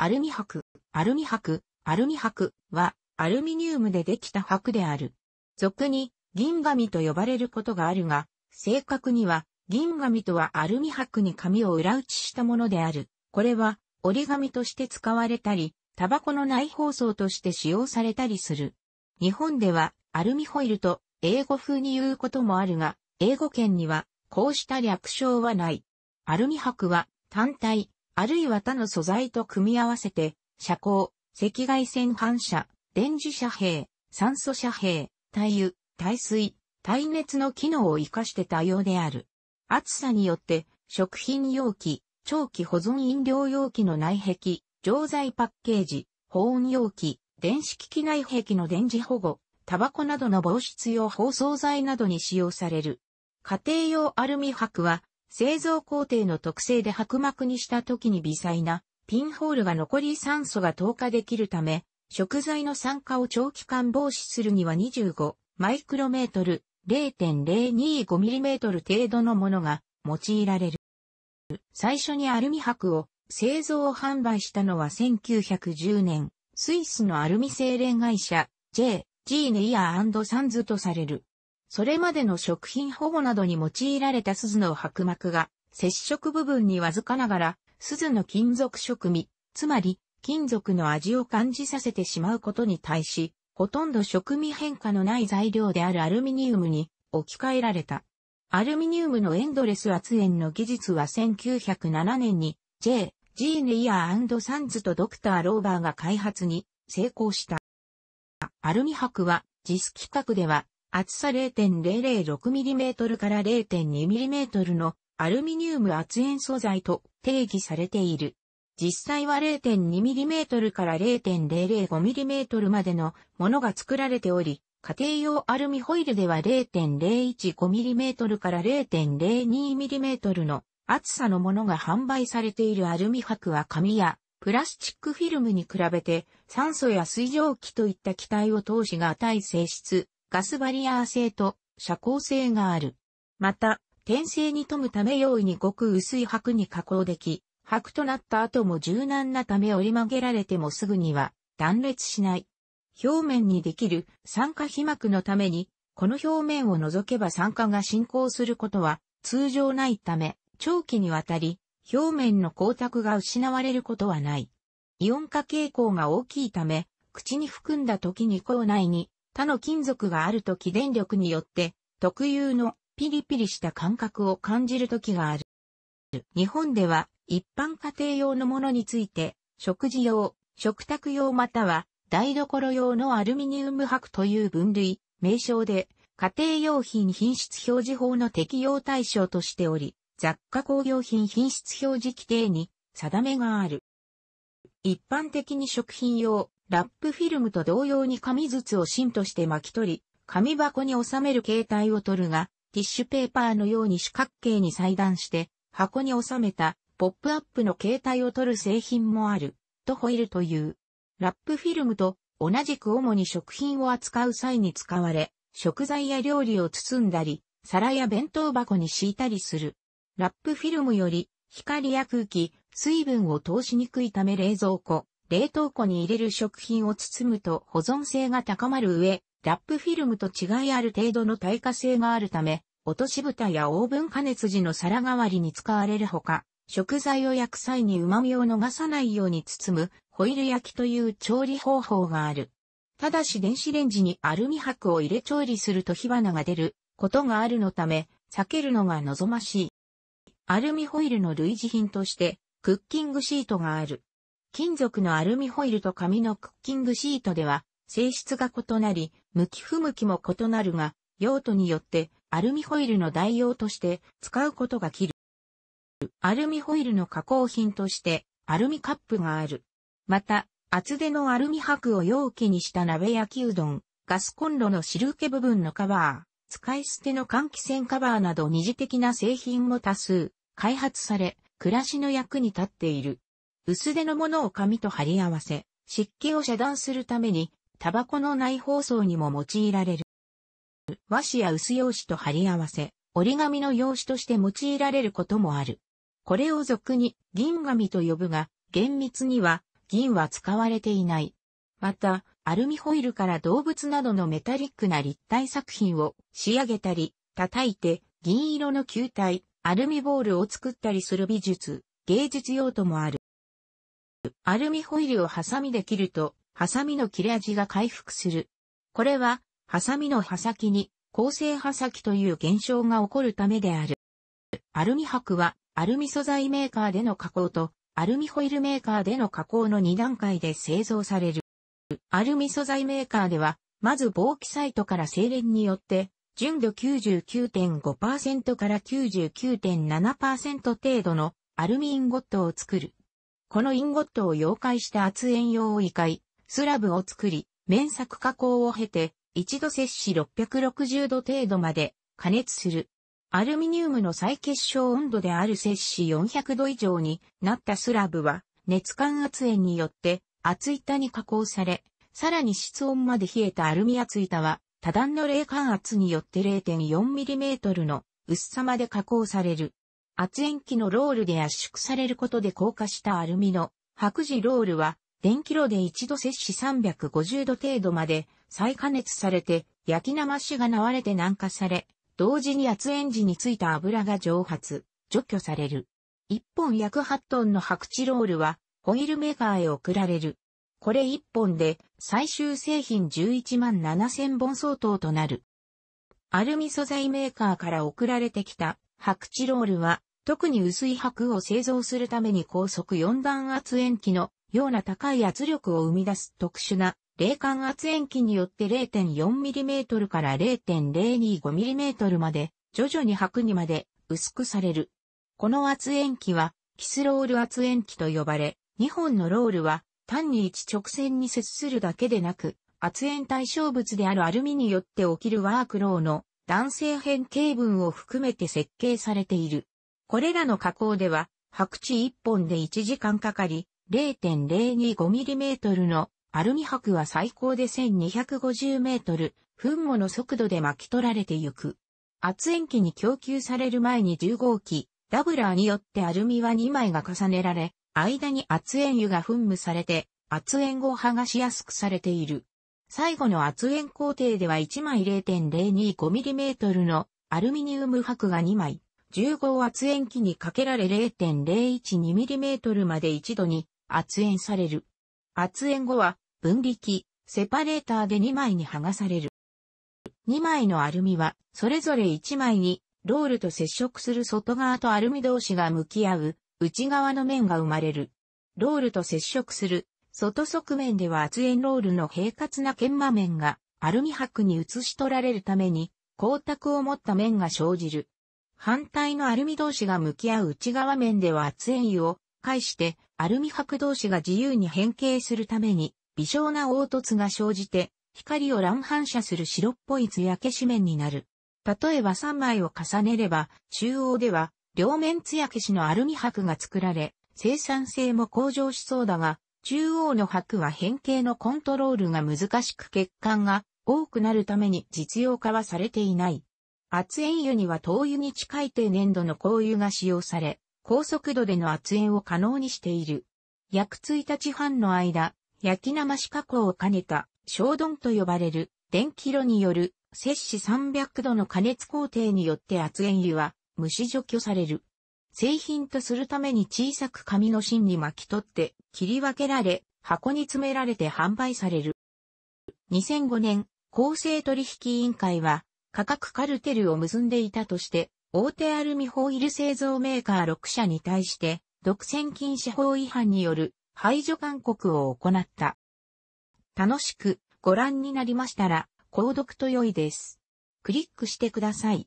アルミ箔、アルミ箔、アルミ箔はアルミニウムでできた箔である。俗に銀紙と呼ばれることがあるが、正確には銀紙とはアルミ箔に紙を裏打ちしたものである。これは折り紙として使われたり、タバコの内包装として使用されたりする。日本ではアルミホイルと英語風に言うこともあるが、英語圏にはこうした略称はない。アルミ箔は単体、あるいは他の素材と組み合わせて、遮光、赤外線反射、電磁遮蔽、酸素遮蔽、対油、耐水、耐熱の機能を活かして多様である。暑さによって、食品容器、長期保存飲料容器の内壁、錠剤パッケージ、保温容器、電子機器内壁の電磁保護、タバコなどの防湿用包装剤などに使用される。家庭用アルミ箔は製造工程の特性で薄膜にした時に微細なピンホールが残り酸素が透過できるため、食材の酸化を長期間防止するには25マイクロメートル 0.025mm 程度のものが用いられる。最初にアルミ箔を製造販売したのは1910年、スイスのアルミ精錬会社 J. G. ネイヤーサンズとされる。それまでの食品保護などに用いられた鈴の薄膜が、接触部分にわずかながら、鈴の金属食味、つまり、金属の味を感じさせてしまうことに対し、ほとんど食味変化のない材料であるアルミニウムに置き換えられた。アルミニウムのエンドレス圧炎の技術は1907年に J. G. ネイヤーサンズとドクター・ローバーが開発に成功した。アルミ箔は実規格では厚さ 0.006mm から 0.2mm のアルミニウム圧延素材と定義されている。実際は 0.2mm から 0.005mm までのものが作られており、家庭用アルミホイルでは 0.015mm から 0.02mm の厚さのものが販売されているアルミ箔は紙やプラスチックフィルムに比べて酸素や水蒸気といった気体を通しが与性質、ガスバリアー性と遮光性がある。また、転生に富むため容易にごく薄い白に加工でき、白となった後も柔軟なため折り曲げられてもすぐには断裂しない。表面にできる酸化皮膜のために、この表面を除けば酸化が進行することは通常ないため、長期にわたり表面の光沢が失われることはない。イオン化傾向が大きいため、口に含んだ時に口内に他の金属があるとき電力によって特有のピリピリした感覚を感じる時がある。日本では一般家庭用のものについて食事用、食卓用または台所用のアルミニウム箔という分類、名称で家庭用品品質表示法の適用対象としており、雑貨工業品品質表示規定に定めがある。一般的に食品用、ラップフィルムと同様に紙筒を芯として巻き取り、紙箱に収める形態を取るが、ティッシュペーパーのように四角形に裁断して、箱に収めた、ポップアップの形態を取る製品もある、とホイールという。ラップフィルムと同じく主に食品を扱う際に使われ、食材や料理を包んだり、皿や弁当箱に敷いたりする。ラップフィルムより光や空気、水分を通しにくいため冷蔵庫、冷凍庫に入れる食品を包むと保存性が高まる上、ラップフィルムと違いある程度の耐火性があるため、落とし蓋やオーブン加熱時の皿代わりに使われるほか、食材を焼く際に旨味を逃さないように包む、ホイル焼きという調理方法がある。ただし電子レンジにアルミ箔を入れ調理すると火花が出ることがあるのため、避けるのが望ましい。アルミホイルの類似品として、クッキングシートがある。金属のアルミホイルと紙のクッキングシートでは、性質が異なり、向き不向きも異なるが、用途によってアルミホイルの代用として使うことが切る。アルミホイルの加工品としてアルミカップがある。また、厚手のアルミ箔を容器にした鍋焼きうどん、ガスコンロの汁気部分のカバー、使い捨ての換気扇カバーなど二次的な製品も多数開発され、暮らしの役に立っている。薄手のものを紙と貼り合わせ、湿気を遮断するために、タバコの内包装にも用いられる。和紙や薄用紙と貼り合わせ、折り紙の用紙として用いられることもある。これを俗に銀紙と呼ぶが、厳密には銀は使われていない。また、アルミホイルから動物などのメタリックな立体作品を仕上げたり、叩いて銀色の球体、アルミボールを作ったりする美術、芸術用途もある。アルミホイルをハサミで切ると、ハサミの切れ味が回復する。これは、ハサミの刃先に、構成刃先という現象が起こるためである。アルミ箔は、アルミ素材メーカーでの加工と、アルミホイルメーカーでの加工の2段階で製造される。アルミ素材メーカーでは、まず防気サイトから精錬によって、純度99.5%から99.7%程度のアルミインゴットを作る。このインゴットを溶解した圧塩用を異解、スラブを作り、面作加工を経て、一度摂氏660度程度まで加熱する。アルミニウムの再結晶温度である摂氏400度以上になったスラブは、熱間圧塩によって厚板に加工され、さらに室温まで冷えたアルミ厚板は、多段の冷感圧によって 0.4mm の薄さまで加工される。圧延機のロールで圧縮されることで硬化したアルミの白磁ロールは電気炉で一度摂氏350度程度まで再加熱されて焼き生しが流れて軟化され、同時に圧延時についた油が蒸発、除去される。一本約8トンの白磁ロールはホイールメーカーへ送られる。これ一本で最終製品11万7000本相当となる。アルミ素材メーカーから送られてきた白地ロールは特に薄い箔を製造するために高速4段圧延機のような高い圧力を生み出す特殊な冷感圧延機によって 0.4mm から 0.025mm まで徐々に箔にまで薄くされる。この圧延機はキスロール圧延機と呼ばれ、2本のロールは単に一直線に接するだけでなく、圧延対象物であるアルミによって起きるワークローの男性変形分を含めて設計されている。これらの加工では、白地1本で1時間かかり、0.025mm のアルミ箔は最高で 1250m、噴霧の速度で巻き取られていく。圧延機に供給される前に10号機、ダブラーによってアルミは2枚が重ねられ、間に圧延油が噴霧されて、圧延後剥がしやすくされている。最後の圧延工程では1枚 0.025mm のアルミニウム箔が2枚、1 5圧延機にかけられ 0.012mm まで一度に圧延される。圧延後は分離機、セパレーターで2枚に剥がされる。2枚のアルミはそれぞれ1枚にロールと接触する外側とアルミ同士が向き合う内側の面が生まれる。ロールと接触する外側面では圧延ロールの平滑な研磨面がアルミ箔に移し取られるために光沢を持った面が生じる。反対のアルミ同士が向き合う内側面では圧塩油を介してアルミ箔同士が自由に変形するために微小な凹凸が生じて光を乱反射する白っぽい艶消し面になる。例えば3枚を重ねれば中央では両面艶消しのアルミ箔が作られ生産性も向上しそうだが中央の箔は変形のコントロールが難しく欠陥が多くなるために実用化はされていない。圧煙油には灯油に近い低粘度の香油が使用され、高速度での圧煙を可能にしている。約1日半の間、焼き生し加工を兼ねた、小丼と呼ばれる、電気炉による、摂氏300度の加熱工程によって圧煙油は、虫除去される。製品とするために小さく紙の芯に巻き取って、切り分けられ、箱に詰められて販売される。2005年、公正取引委員会は、価格カルテルを結んでいたとして、大手アルミホイル製造メーカー6社に対して、独占禁止法違反による排除勧告を行った。楽しくご覧になりましたら、購読と良いです。クリックしてください。